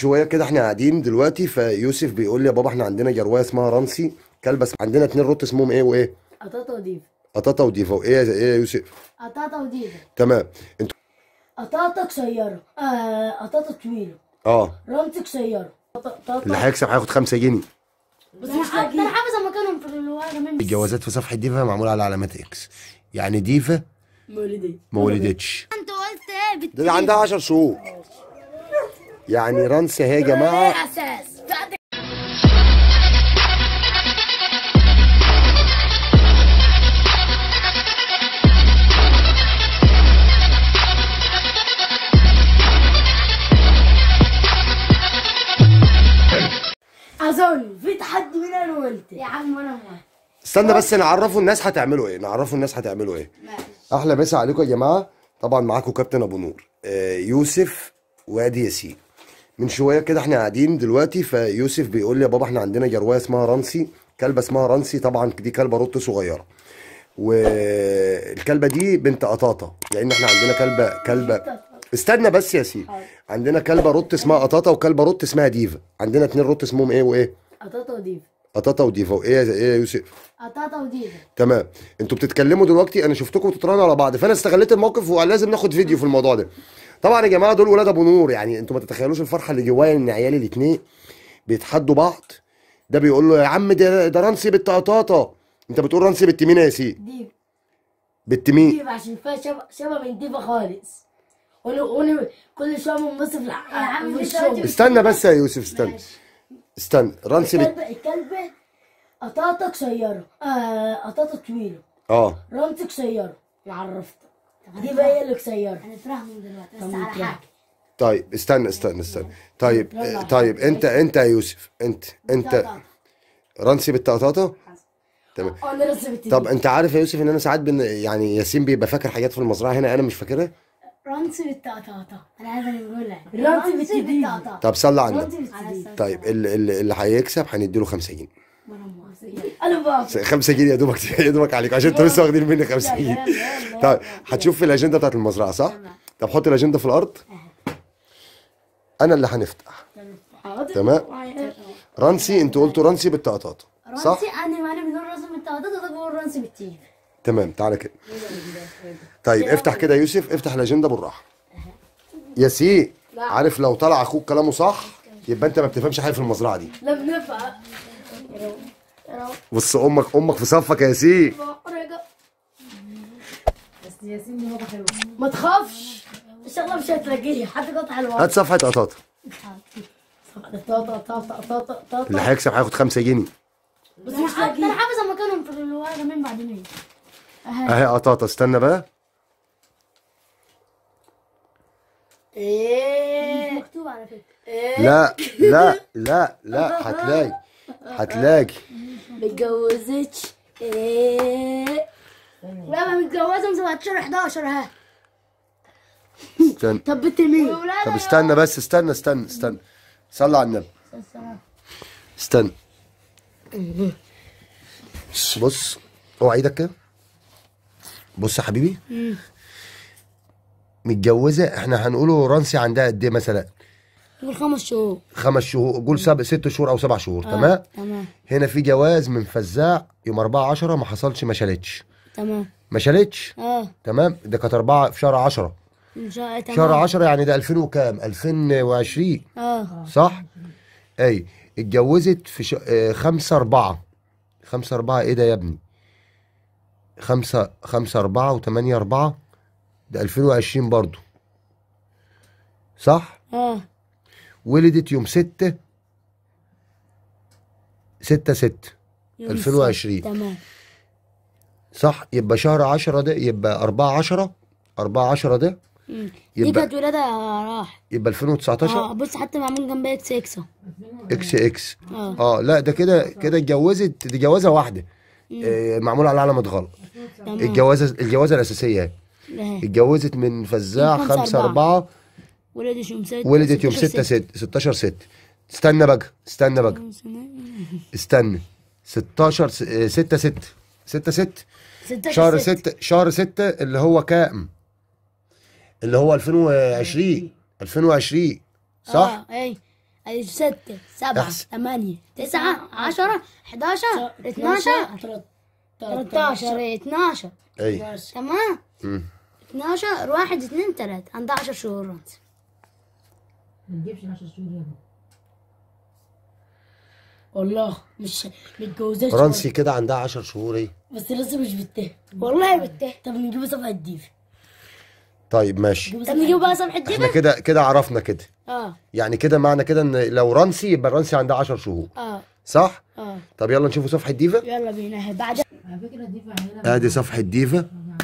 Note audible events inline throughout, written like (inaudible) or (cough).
شويه كده احنا قاعدين دلوقتي فيوسف بيقول لي يا بابا احنا عندنا جروايه اسمها رمسي كلبه عندنا اتنين روت اسمهم ايه وايه؟ قطاطه وديفا قطاطه وديفا وايه ايه يا يوسف؟ قطاطه وديفا تمام انتوا قطاطه قصيره قطاطه آه طويله اه رمسي قصيره اللي هيكسب هياخد 5 جنيه بس مش ده انا حافظ مكانهم في الورقه الجوازات في صفحه ديفا معموله على علامات اكس يعني ديفا ما ولدتش ما ولدتش انت قلت ايه ده عندها 10 شهور يعني رانس اهي يا جماعه اظن في تحدي من انا وانت يا عم انا موافق استنى بس نعرفوا الناس هتعملوا ايه نعرفوا الناس هتعملوا ايه ماشي احلى مسا عليكم يا جماعه طبعا معاكم كابتن ابو نور آه، يوسف وادي ياسين من شويه كده احنا قاعدين دلوقتي فيوسف بيقول لي يا بابا احنا عندنا جروايه اسمها رانسي كلبه اسمها رانسي طبعا دي كلبه روت صغيره والكلبه دي بنت قطاطه لان يعني احنا عندنا كلبه كلبه استنى بس يا سيدي عندنا كلبه روت اسمها قطاطه وكلبه روت اسمها ديفا عندنا اتنين روت اسمهم ايه وايه قطاطه وديفا قطاطه وديفا وايه ايه يا يوسف قطاطه وديفا تمام انتوا بتتكلموا دلوقتي انا شفتكم بتترانوا على بعض فانا استغليت الموقف ولازم ناخد فيديو في الموضوع ده طبعا يا جماعه دول ولاد ابو نور يعني انتوا ما تتخيلوش الفرحه اللي جوايا ان عيالي الاثنين بيتحدوا بعض ده بيقول له يا عم ده ده رانسي بنت انت بتقول رانسي بنت مين يا سيدي؟ ديب بنت مين؟ ديب عشان فيها شبه شبه من ديفا خالص كل شويه من مصر يا عم استنى بس يا يوسف استنى ماشي. استنى رانسي بت... الكلبه قطاطه قصيره آه قطاطه طويله اه رانسي قصيره عرفتها دلوقتي بس على حاجة طيب استنى استنى استنى طيب آه، طيب انت انت يا يوسف انت انت رانسي بالطقطقه تمام آه، طب انت عارف يا يوسف ان انا ساعات بن يعني ياسين بيبقى فاكر حاجات في المزرعه هنا انا مش فاكرها رانسي بالطقطقه انا عايزه نقولها رانسي بالطقطقه طب صلى على النبي طيب اللي, اللي هيكسب هنديله 50 جنيه 5 جنيه يا دوبك (laughs) يا دوبك عليك عشان انتوا لسه واخدين مني 5 جنيه طيب هتشوف في الاجنده بتاعت المزرعه صح؟ طب حط الاجنده في الارض انا اللي هنفتح تمام رانسي انتوا قلتوا رانسي بالتقطاطه صح؟ رانسي انا معلم بنقول رانسي بالتقطاطه ده بقول رانسي بالتيم تمام تعالى كده طيب افتح كده يوسف افتح الاجنده بالراحه يا سي عارف لو طلع اخوك كلامه صح يبقى انت ما بتفهمش حاجه في المزرعه دي لا بنفهم بص امك امك في صفك يا ياسين ياسين ما تخافش ان شاء الله مش هتلاقيني حد قطع الورق هات صفحه قطاطه اللي هيكسب هياخد 5 جنيه بس مش لاقيين انا حافظه مكانهم في الورقه من بعدين اهي قطاطه استنى بقى ايه مكتوب على فكره لا لا لا لا هتلاقي هتلاقي متجوزتش ايه لا من 17 11 ها استنى طب بنت مين طب استنى بس استنى استنى استنى صلى على النبي استنى بص بص اوعى ايدك كده بص يا حبيبي متجوزه احنا هنقوله رانسي عندها قد ايه مثلا قول خمس شهور خمس شهور قول سب... ست شهور او سبع شهور آه. تمام تمام هنا في جواز من فزاع يوم 4 10 ما حصلش ما شالتش تمام ما شالتش اه تمام ده كانت أربعة في شهر 10 شهر تمام. شهر 10 يعني ده 2000 وكام 2020 اه صح اي اتجوزت في ش... 5 4 5 4 ايه ده يا ابني 5 5 4 و8 4 ده 2020 برضه صح اه ولدت يوم 6 6 6 2020 تمام صح يبقى شهر 10 ده يبقى 4 10 4 10 ده يبقى دي كانت ولاده راح يبقى 2019 اه بص حتى معمول جنبها اكس آه. اكس اكس اكس اه, لا ده كده كده اتجوزت دي جوازه واحده آه معمول على علامه غلط الجوازه الجوازه الاساسيه اتجوزت من فزاع 5 4 ولدت يوم 6 ولدت يوم 6 6 16 6 استنى بقى استنى بقى استنى 16 6 6 6 6 شهر 6 شهر 6 اللي هو كام؟ اللي هو 2020 2020 صح؟ اه اي 6 7 8 9 10 11 12 13 12 تمام 12 1 2 3 11 شهور ما تجيبش 10 شهور يا والله مش متجوزاش فرنسي كده عندها 10 شهور ايه بس لسه مش بتاه والله بتاه طب نجيب صفحه الديف طيب ماشي طب نجيب بقى صفحه الديف طيب، احنا كده كده عرفنا كده اه يعني كده معنى كده ان لو رانسي يبقى رانسي عندها 10 شهور اه صح؟ اه طب يلا نشوفوا صفحه ديفا يلا بينا بعد على فكره ديفا ادي صفحه ديفا آه.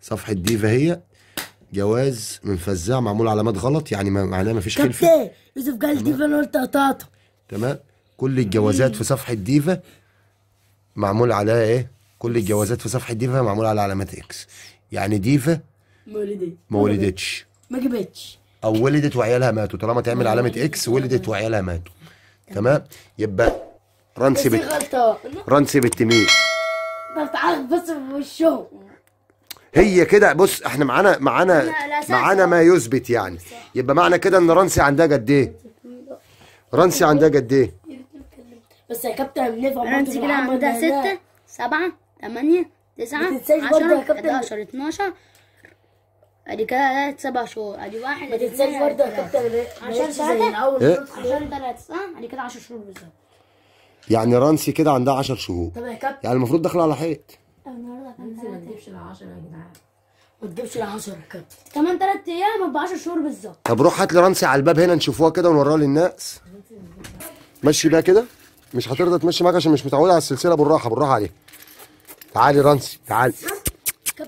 صفحه ديفا هي جواز من فزاع معمول علامات غلط يعني معناه ما فيش خلفه يوسف قال ديفا انا قلت قطعته تمام كل الجوازات في صفحه ديفا معمول عليها ايه كل الجوازات في صفحه ديفا معمول على علامات اكس يعني ديفا ما ولدتش ما ولدتش ما جابتش او ولدت وعيالها ماتوا طالما تعمل علامه اكس ولدت وعيالها ماتوا تمام يبقى رنسي بت رنسي بالتميل مين بس في وشهم هي كده بص احنا معانا معانا معانا ما يثبت يعني يبقى معنى كده ان رانسي عندها قد ايه رانسي عندها قد ايه بس يا كابتن نفهم رانسي كده عندها 6 7 8 9 10 11 12 ادي كده ثلاث سبع شهور ادي واحد ما تنساش برضه يا كابتن 10 سنه عشان 3 صح ادي كده 10 شهور بالظبط يعني رانسي كده عندها 10 شهور طب يا كابتن يعني المفروض داخله على حيط تجيبش ال 10 يا جدعان ما تجيبش ال 10 كده كمان ثلاث ايام ابقى 10 شهور بالظبط طب روح هات لي رانسي على الباب هنا نشوفوها كده ونوريها للناس مشي بيها كده مش هترضى تمشي معاك عشان مش متعوده على السلسله بالراحه بالراحه عليها تعالي رانسي تعالي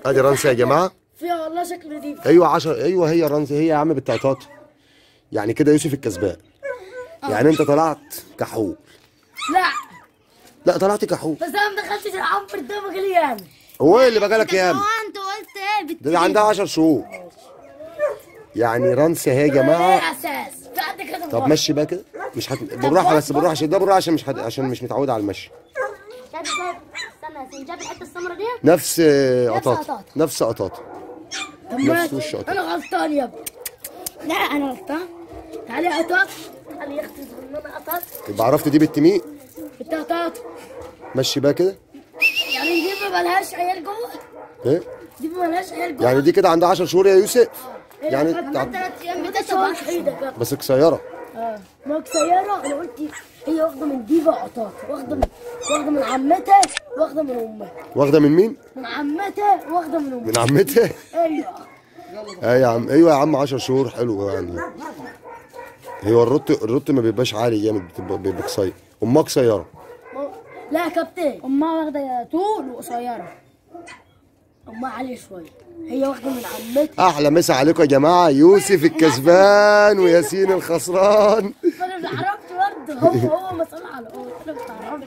ادي رانسي يا جماعه فيها والله شكل نظيف ايوه 10 ايوه هي رانسي هي يا عم بالتعطاط يعني كده يوسف الكسبان يعني انت طلعت كحول لا لا طلعت كحول بس انا ما دخلتش العنبر ده يعني هو ايه اللي بقالك يا ام انت قلت ايه دي ده عندها 10 شهور يعني رانس اهي يا جماعه اساس طب مشي بقى كده مش هت... بالراحه بس بالراحه عشان ده بالراحه عشان مش حت... عشان مش متعوده على المشي الحته السمراء دي نفس قطاطه نفس قطاطه نفس وش قطاطه انا غلطان يا ابني لا انا غلطان تعالى قطاط تعالى يا اختي صغننه قطاط يبقى عرفت دي بنت مين؟ بنت قطاط مشي بقى كده دي ملهاش عيال جوه ايه دي ملهاش عيال جوه يعني دي كده عندها 10 شهور يا يوسف إيه يعني تعب... بس قصيره اه ما قصيره انا قلت هي واخده من ديفا عطاطا واخده من واخده من عمتها واخده من امها واخده من مين؟ من عمتها واخده من امها من عمتها؟ ايوه ايوه يا عم ايوه يا عم 10 شهور حلو يعني هو الرط الرط ما بيبقاش عالي جامد بيبقى قصير امها قصيره لا يا كابتن امها واخده طول وقصيره امها عاليه شويه هي واخده من عمتها احلى مسا عليكم يا جماعه يوسف الكسبان وياسين الخسران انا اتعرفت برضه هو هو مسؤول على هو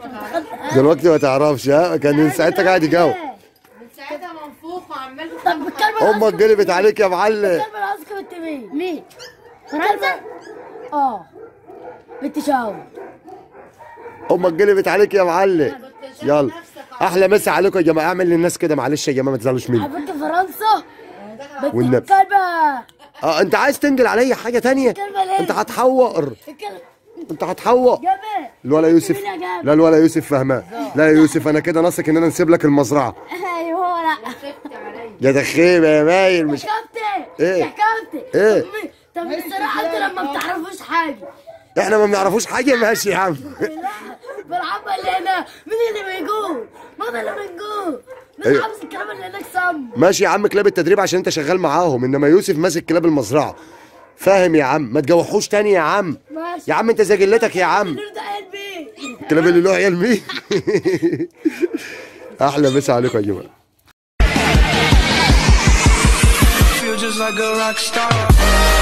انا اتعرفت دلوقتي ما تعرفش ها كان من ساعتها قاعد يجاوب من ساعتها منفوخ وعمال طب بتكلم امك قلبت عليك يا معلم بالكلمه انا مين؟ مين؟ فرنسا؟ اه بنت شاور امك قلبت عليك يا معلم يلا احلى مسا عليكم يا جماعه اعمل للناس كده معلش يا جماعه ما تزعلوش مني حبيت فرنسا والنبي اه انت عايز تنجل عليا حاجه ثانيه انت هتحور انت هتحوق الولا يوسف لا الولا يوسف فهمان لا يا يوسف انا كده ناقصك ان انا نسيب لك المزرعه ايوه لا يا دخيبه يا مايل مش كابتن ايه كابتن ايه طب الصراحه انت لما ما بتعرفوش حاجه احنا ما بنعرفوش حاجه ماشي يا عم أيوه. اللي اللي اللي هناك ماشي يا عم كلاب التدريب عشان انت شغال معاهم انما يوسف ماسك كلاب المزرعه فاهم يا عم ما تجوحوش تاني يا عم ماشي. يا عم انت زجلتك يا عم الكلاب اللي له عيال مين (laughs) احلى مسا عليكم يا جماعه just like a rock star